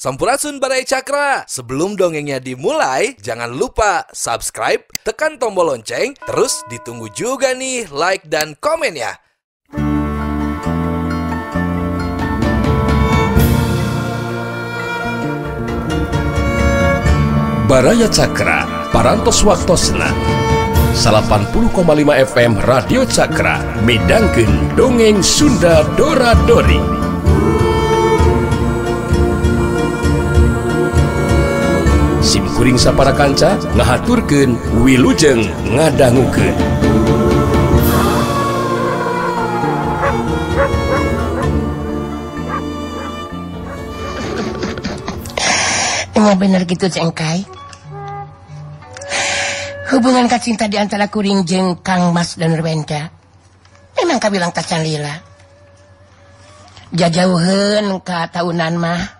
Sampurasun Barai Cakra. Sebelum dongengnya dimulai, jangan lupa subscribe, tekan tombol lonceng, terus ditunggu juga nih like dan komen ya. Baraya Cakra, Parantos Waktosna. 80,5 FM Radio Cakra, Medangkin, Dongeng Sunda Dora Dori. kuring sapara kanca ngahaturken Wilujeng Emang oh, bener gitu cengkai hubungan kacinta di antara kuring jeng Kang Mas dan Rwenda memang kau bilang kacan lila Jajauhen kak tahunan mah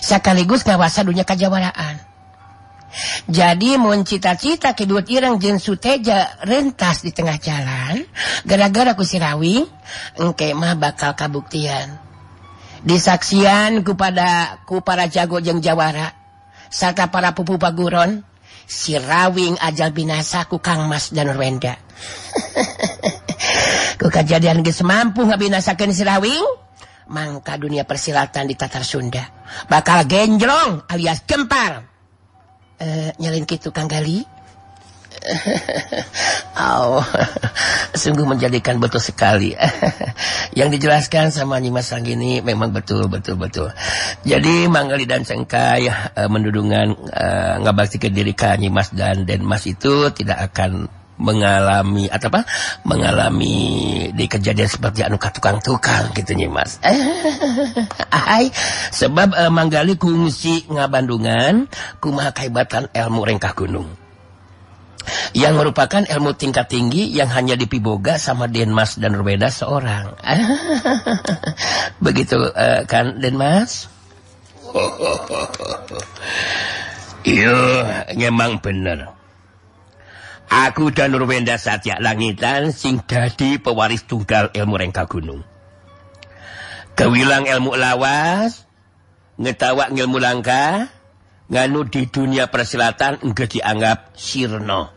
sekaligus kawasa dunya kejawaraan jadi mau cita-cita kedua tirangjen Suja rentas di tengah jalan gara-garaku sirawi eke mah bakal kabuktian disaksian kepadaku para jago jengjawara Sa para pupupagurun sirawing ajal binasaku kangng Mas dan renda ku kejadian guys mampu nggak binasaakan sirawi Mangka dunia persilatan di Tatar Sunda. Bakal genjlong alias gempar. E, nyalin gitu Kang Gali. oh, sungguh menjadikan betul sekali. Yang dijelaskan sama Nyimas Sanggini memang betul betul betul. Jadi Manggali dan Cengkai eh, mendudungan uh, eh, ngabakti ke diri Nyimas dan Denmas itu tidak akan mengalami atau apa mengalami di kejadian seperti anu tukang-tukang gitu nih mas Hai sebab uh, manggali kungsi ngabandungan kumaha kaibatan ilmu rengkah gunung yang merupakan ilmu tingkat tinggi yang hanya di Piboga sama Denmas dan Rubeda seorang begitu uh, kan Denmas Iya, memang benar. Aku dan Nurwenda Satya Langitan sing dadi pewaris tunggal ilmu rengka gunung. Kewilang ilmu lawas, ngetawa ilmu langka, nganu di dunia persilatan enggak dianggap sirno.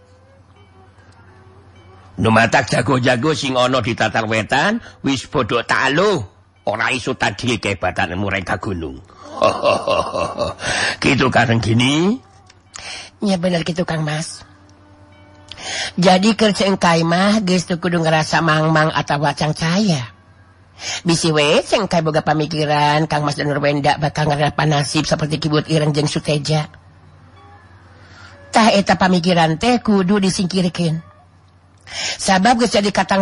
Numatak jago-jago sing ono di Tatar Wetan, wis bodoh talu, ora isu tadi kehebatan ilmu rengka gunung. Hohohoho. Gitu kareng gini. Ya benar gitu Kang Mas. jadi keceng kai mah gestu Kudu ngerasa mangmang atau wacang sayai weng boga pamikiran kang maswen bakal panasib seperti kibut iireng jengjaeta pamikiran teh kudu disingkirkin sang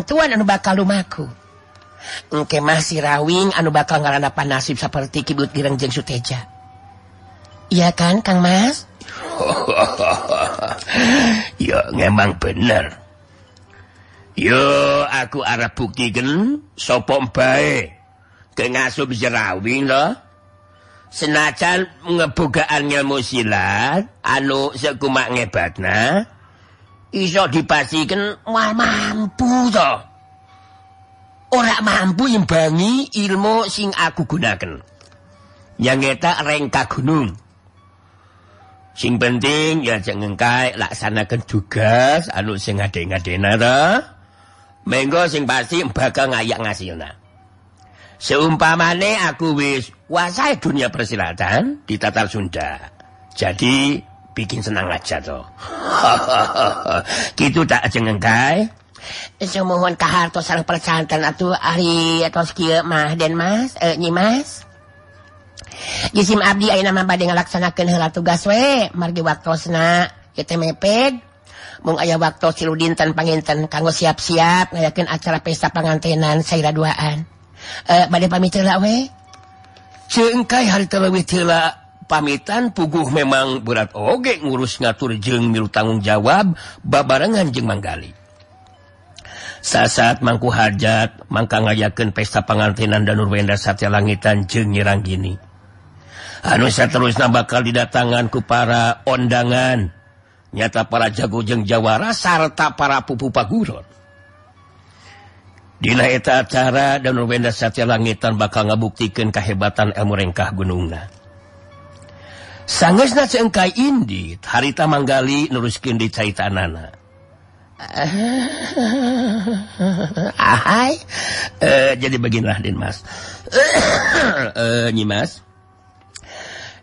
tuan anu bakalumakuke siwing anu bakal panasib seperti kibut i jengja Iya kan Kang masku yo ngemang bener yo aku arah buktiken sopo bae ke ngasup jerawi lo senajan ngebukaan ilmu silat anu sekumak ngebatna iso dipastikan wah mampu to ora mampu imbangi ilmu sing aku gunakan yang eta rengka gunung sing penting ya jangan kai laksanakan tugas anu sing ngade-ngadena ta menggo sing pasti bakal ngayak ngasilna seumpamane aku wis wasai dunia persilatan di Tatar Sunda jadi bikin senang aja toh gitu tak jangan kai Semohon kaharto sarang percantan atau hari atau skema mah dan mas, eh, nyimas. punyasim Abdilaksanakangasng aya waktutan pengintan kanggo siap-siap me yakin acara pesta pangantenan sei doaan bad pa pamitan puh memang berat oge ngurus ngatur jeu tanggung jawab babangan jenggali maku hajat Mangka yakin pesta pananttenan dan urwenda Satya langitan jengnyerang gini terusnya bakal didatanganku para ondangan nyata para jagungjeng Jawara sarta para pupupa gurun di acara danwendas langitan bakal ngabuktikan kehebatanngka gunung Nah sang harita Mangali nukin dicana eh, jadi beginlah Di Masnyimas eh,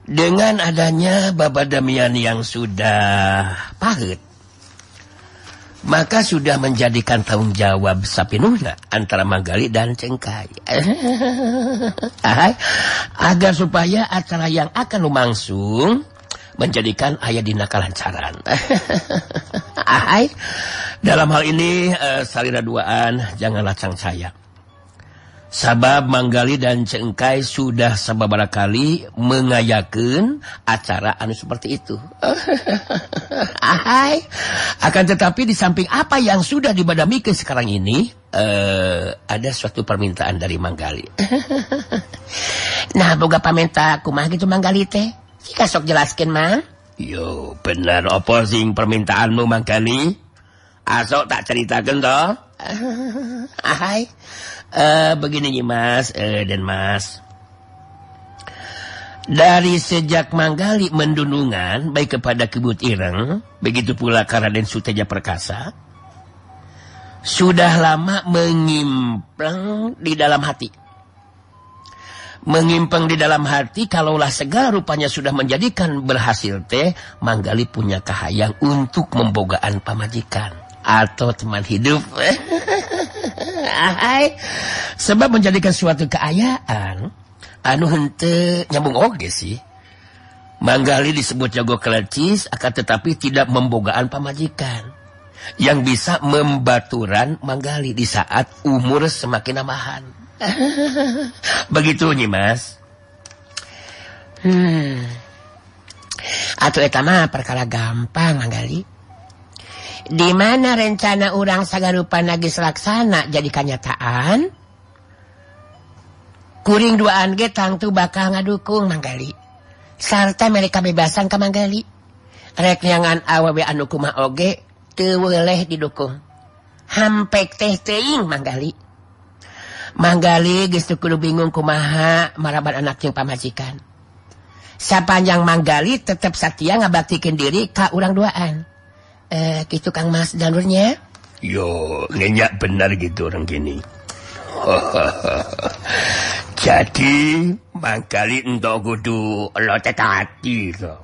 dengan adanya Bapak Damian yang sudah pahit, maka sudah menjadikan tanggung jawab sapinuhna antara Manggali dan Cengkai. Agar supaya acara yang akan lumangsung menjadikan ayah di kalancaran. Dalam hal ini, uh, salira duaan, janganlah cang sayang. sabab Mangali dan cengkai sudah sebabbarakali mengayaken acara anu seperti itu akan tetapi di samping apa yang sudah dibadamiki sekarang ini eh ada suatu permintaan dari Magali Nah boga paminta akumah itu manggali tehok jelaskanmah y ner op opposing permintaanmu manggali? asok tak ceritakan toh ahai uh, eh, begini nih mas uh, eh, dan mas dari sejak manggali mendunungan baik kepada kebut ireng begitu pula Karaden Suteja Perkasa sudah lama mengimpleng di dalam hati mengimpeng di dalam hati kalaulah segala rupanya sudah menjadikan berhasil teh manggali punya kahayang untuk membogaan pamajikan atau teman hidup. Sebab menjadikan suatu keayaan anu hente nyambung oge sih. Manggali disebut jago kelecis akan tetapi tidak membogaan pamajikan. Yang bisa membaturan manggali di saat umur semakin amahan. Begitu nih mas. Hmm. Atau etama perkara gampang manggali. dimana rencana urangsaga rua nagis laksana jadi kenyataan Kuring 2an tangtu bakal ngadukung manggali saltta mereka bebasan ke manggaligalikulu bingung ku maha maraba anak pamajikan saya panjang manggali tetap sattia ngabatiin diri ke urang duaan eh, gitu Kang Mas jalurnya yo ngenyak benar gitu orang gini jadi mangkali entok kudu lotek hati entah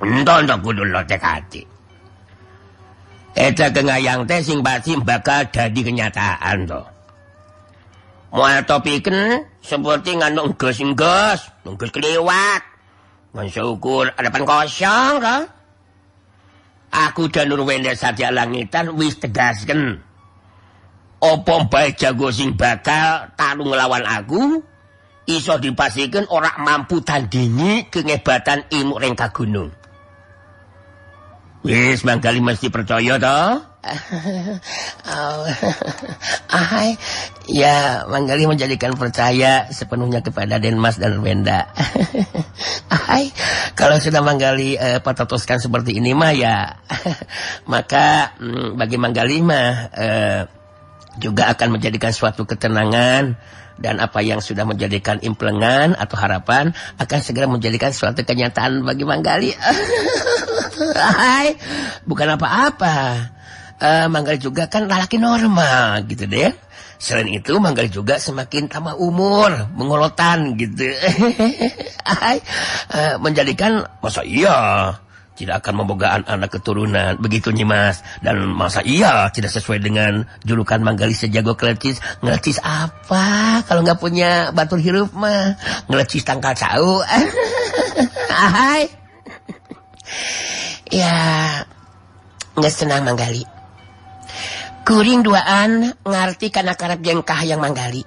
entok entok kudu lotek hati Eta kengayang teh sing pasti bakal jadi kenyataan to. topi topiken seperti ngandung gas-gas, nggas kelewat. Mensyukur ada pan kosong kan? aku dan Nurwende Satya Langitan wis tegasken apa bae jago sing bakal tanu nglawan aku iso dipastikan ora mampu tandingi kengebatan ilmu ring kagunung wis manggali mesti percaya toh Ahai ya Manggali menjadikan percaya sepenuhnya kepada Denmas dan Wenda. Ahai kalau sudah Manggali eh, seperti ini mah ya maka mm, bagi Manggali mah eh, juga akan menjadikan suatu ketenangan dan apa yang sudah menjadikan implengan atau harapan akan segera menjadikan suatu kenyataan bagi Manggali. Hai, bukan apa-apa uh, manggal juga kan laki normal gitu deh. Selain itu manggal juga semakin tambah umur, mengolotan gitu. uh, menjadikan masa iya tidak akan membogaan anak keturunan begitu nyimas dan masa iya tidak sesuai dengan julukan manggali sejago ngelecis ngelecis apa kalau nggak punya batu hirup mah ngelecis tangkal cau ahai ya nggak senang manggali duaan ngerrti karena karep jengkaah yang manggali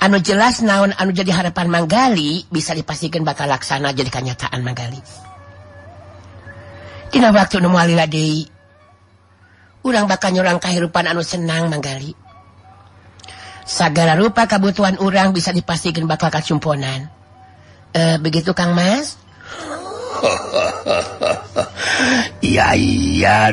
anu jelas naon anu jadi haraapan Mangali bisa dipastikan bakal laksana jadi kenyataan mangali urangrang rupan anu senanggali segala rupa kabutuhan urang bisa dipastikan bakal kacummpuan eh, begitu Kang Mas iya iya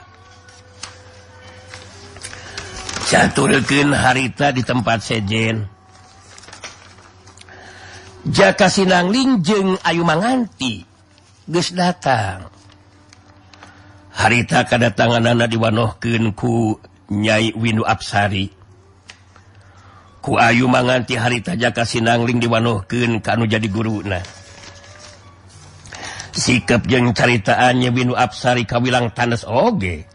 tur harita di tempat sejen jakaangngling Ayu manganti Gu datang harita kada tangan na diwanken ku nya winusari ku Ayu manganti hariita jaka Sinangngling diwan jadi guru sikap je caritaannya binu Absari ka bilang tanas ogeku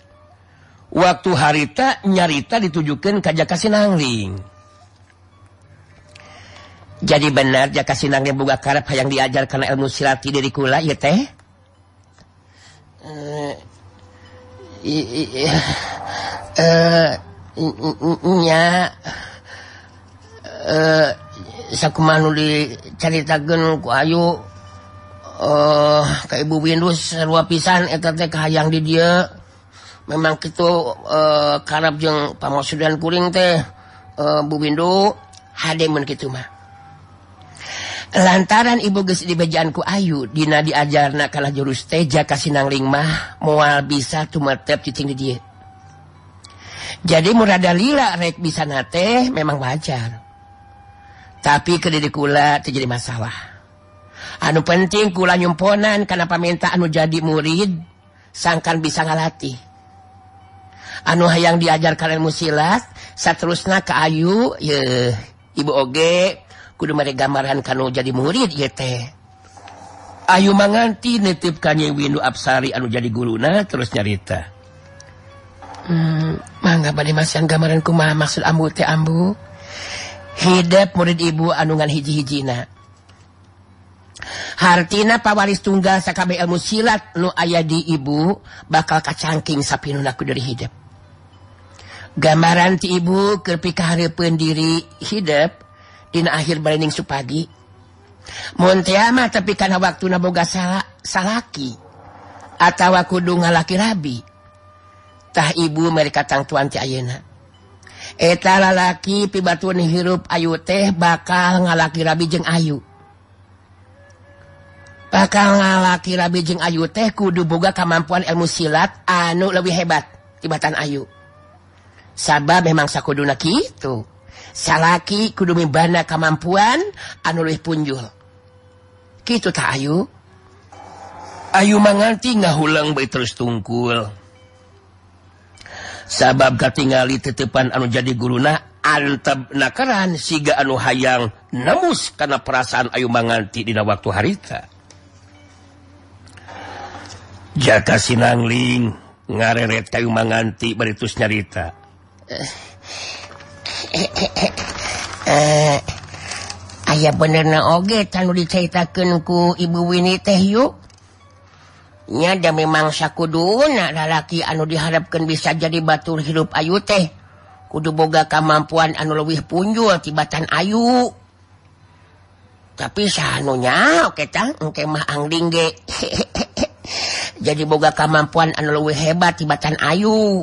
waktu harita nyarita ditujukan kajjak Ka nangling jadi ner jakasi nang buka karep yang diajar karena ilmu silati jadikularitaungyu eh, eh, eh, ibu Windows wapisaan et hayang di dia memang itu eh, kan pamak sudahing teh eh, lantaran ibu dibaanku Ayu Di dia ajarna kalah jurusja kasihangmah mual bisa tu jadi muradala bisa nate memang wajar tapi kedirikula terjadi masalah anu penting ku yumponan karena paminta anu jadi murid sangkan bisa ngalatih anu hay yang diajar kalian mu silas terus na Ayubu Oge kalau jadi murid Ayu mangantitipariu jadi guru terusnyaritamak hmm, murid ibu anungan hijihi Hartinaaris tungga Kbel mulat aya di ibu bakal kacangking sap pinku dari hidup gambaran ci Ibu kepi kair pendiri hidup Dina akhir being supagi tapi karena waktu nabogaki atau waktudu ngalaki rabitah Ibu mereka tangtuan Ayenata lalaki pibatuanhirup Ayu teh bakal ngalaki rabi jeung Ayu bakal ngalaki rabi jeungng Ayu tehkudubugga kemampuan ilmu silat anu lebih hebat batan Ayu sa memang sakuuna sala kudu miban kemampuan anu oleh pun Ayu manti nga hulang terus tungkul sabab gatingalitetepan anu jadi guru na siga anu hayang nemmus karena perasaan Ayu mangganti di dalam waktu harita jataangngling ngareret kayyu manganti betus nyarita he eh, eh, eh, eh ayaah benerna oge tanu diceritakanku ibu wini teh Yuuknya ada memang sakudu lalaki anu diharapkan bisa jadi batu hidup Ayu teh kudu- boga kemampuan anu luwih punjur tibatan Ayu Hai tapi sah anunya oke take maang dingge he jadi boga kemampuan anu luwih hebatbatan Ayu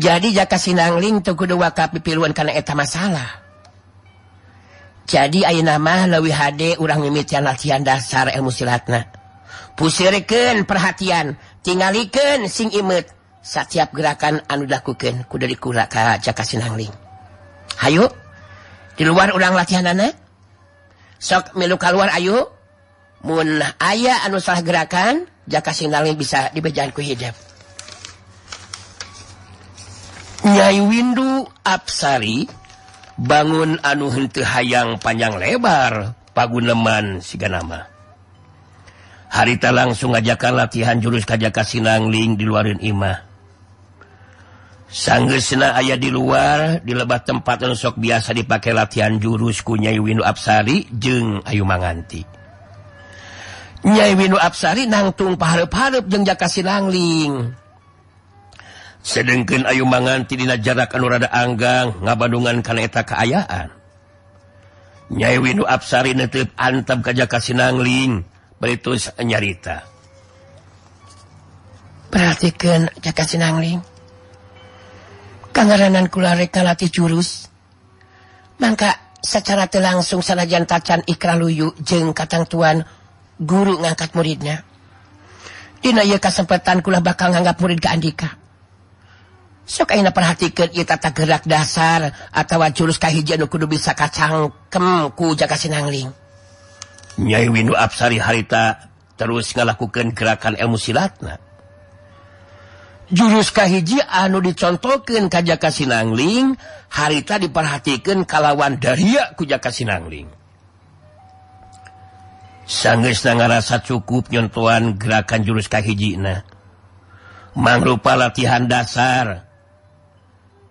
jaka Sinangngling toguwakka pipiluan karena eteta masalah jadi A namawi HD urangti pus perhatian tinggal singmut setiap gerakan anu hay di luar ulang latihan sokuka Ayu aya anus gerakan jaka Sinang bisa dibacaku hijab Absari bangun anutu hayang panjang lebar Paguneman Siganama harita langsung ajakan latihan jurus ka Jakasi nangling di luararin Imah sanggri senang ayah di luar dilebat tempat ensok biasa dipakai latihan juruskunyai winu Absari jeung Ayu manganti Nyai winu Absari nangtung paharp-harep jejak kasih Langngling mangan jarak Anrada Anggang nga Bandungan karenaeta keayaanaririta perhatikannan kulareti jurus maka secara terlangsung sanajan tacan ikraluyu jeng kaca tuan guru ngangkat muridnya Di kesempatan kula bakal ngaanggap murid gaka perhatikan kita tak gerak dasar atau jurushidu bisa kacang kuja Ka na terus gerakan ilmu juhiu dicontohkan kasih na harita diperhatikan kalawan dari kuja Ka nangling sang cukupnyauan gerakan jurushi mangrupa latihan dasar dan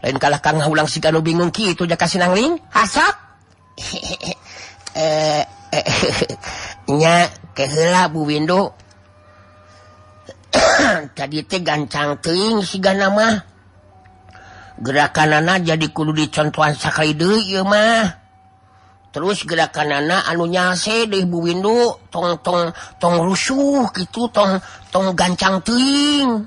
kalahkan haulang sigan bingung Ki itu diakasi na as jadi ganng nama gerakan jadi kudu diconan terus gerakan na anunya ibu window tong tong tong rusuh gitu tong tong gancang Ting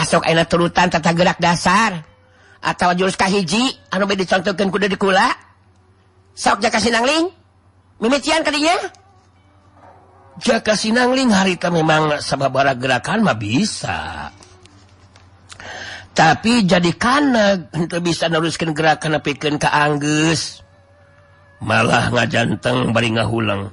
enak telutan tata gerak dasar atau juruskah hiji an dicontohkan kuda di kula soang hari memang gerakanmah bisa tapi jadi karena untuk bisa nuliskan gerak-pikin ke Anggus malah ngajanteng baringa hulang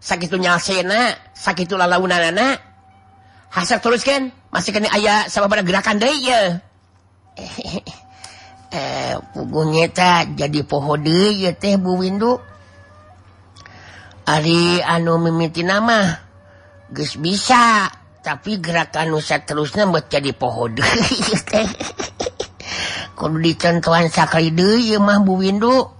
sakit nyalna sakitlah lana hasa terus kan masih ayaah gerakan ehgung eh, nyata jadi pohode teh Anu nama guys bisa tapi gerakan Nusa terusnya menjadi pohodemah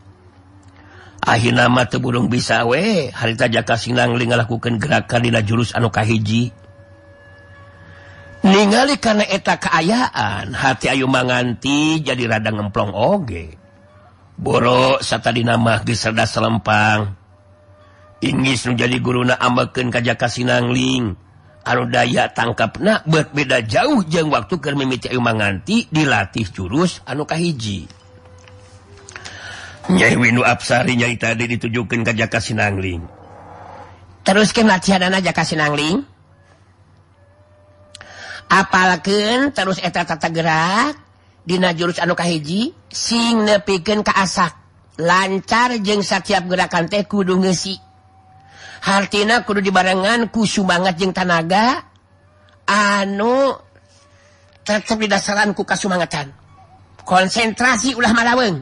ung bisa harika Sinang lakukan gerakkan jurus Anu Kahijiali karena eta keayaan hati Ayu manganti jadi radang emprong Oge borotadinamah di Serdasselpang Inggris menjadi guruna amaken kajjaka Sinangngling Arro daya tangkapnak berbeda jauhjang waktu ke mi Ayu manganti dilatih jurus anuukahiji. uj teruskenada apalagi terus ettra tata gerak Dina jurus Anji lancar jeng setiap gerakan teh kudu ngsi Hal kudu dibarenngan kusu banget jeng Tanaga anu dasaran kukaangatan konsentrasi ulah malaweng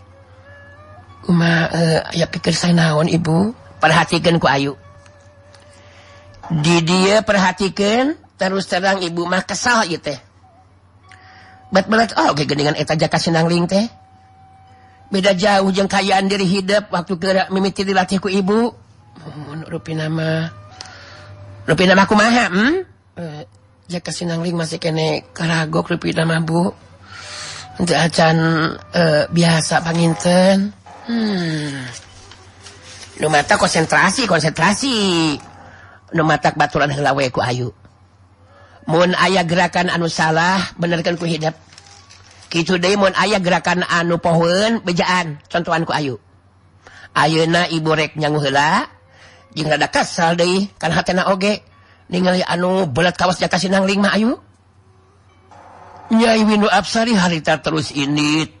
Um aya eh, pikir saya naon ibu perhatikan ku Ayu di dia perhatikan terus terang ibumah oh, beda jauh je kayan diri hidup waktu gerak miiti latihku ibu menurut hmm, rui nama ruang hmm? eh, ke eh, biasa penginten lumata hmm. konsentrasi konsentrasi nomata baturan helawweku Ayu mohon ayaah gerakan anu salah Benarkan kuhiab Kimon ayaah gerakan anu pohon bejaan contohanku Ayu Ayu na iburek nyala kas kange anu be kas jakasiyusari harita terus ini tuh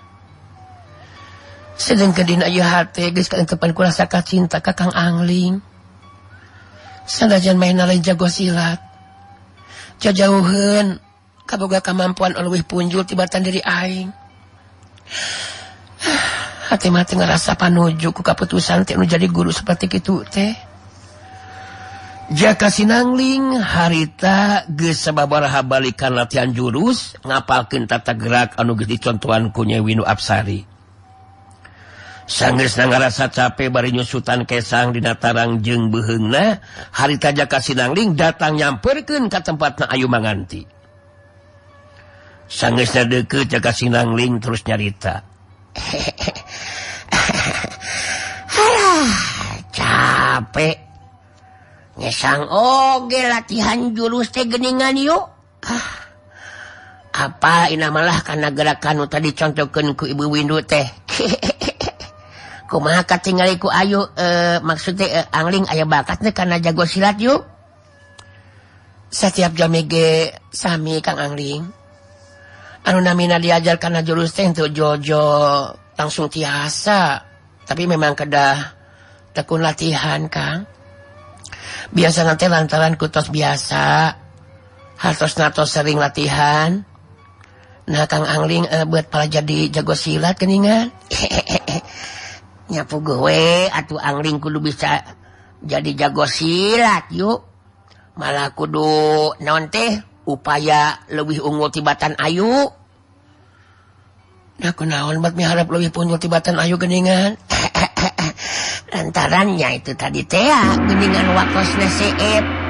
sedangdina cinta kakangngling jagolat kemampuan olehh pun titan diri aing hati-ngerasa panjuk kaputusan jadi guru seperti gitu teh nangling haritaababar habalikkan latihan jurus ngapalkan tata gerak anu ge contohankunyai winu Absari sang rasaat cap Keang dirang harita Jaka Sinangngling datang nyammper ke tempat na Ayu manganti sang deka Sinangngling terus nyarita capangti ju ah, apa in nama mallah karena gerakan tadicontokan ku ibu window teh hehehe tinggaliku ayo eh, maksudnya eh, angling Ayo batasnya karena jago silat yuk setiap jam Sami Ka angling annamina diajar karena jurus untuk jojo langsung tiasa tapi memang kedah tekun latihan Kang biasa nanti lantalan kutos biasa hartos-NATO sering latihan nah Ka angling eh, buat pala jadi jago silat keningan hehehe gowe atau anngling kudu bisa jadi jago silat yuk malah kudu non teh upaya lebih gu tibatan Ayu aku na banget harap lebih titan Ayu keningan antarannya itu tadi teakeningan ah, waktunyapo